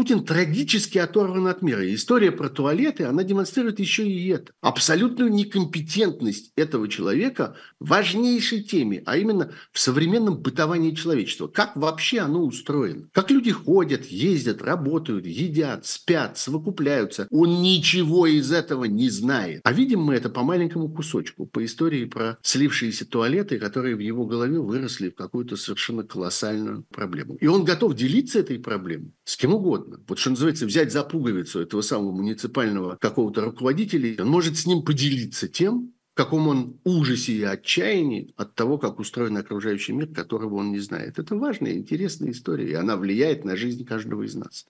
Путин трагически оторван от мира. И история про туалеты, она демонстрирует еще и это. Абсолютную некомпетентность этого человека в важнейшей теме, а именно в современном бытовании человечества. Как вообще оно устроено? Как люди ходят, ездят, работают, едят, спят, совокупляются. Он ничего из этого не знает. А видим мы это по маленькому кусочку, по истории про слившиеся туалеты, которые в его голове выросли в какую-то совершенно колоссальную проблему. И он готов делиться этой проблемой с кем угодно вот что называется, взять за пуговицу этого самого муниципального какого-то руководителя, он может с ним поделиться тем, в каком он ужасе и отчаянии от того, как устроен окружающий мир, которого он не знает. Это важная, интересная история, и она влияет на жизнь каждого из нас.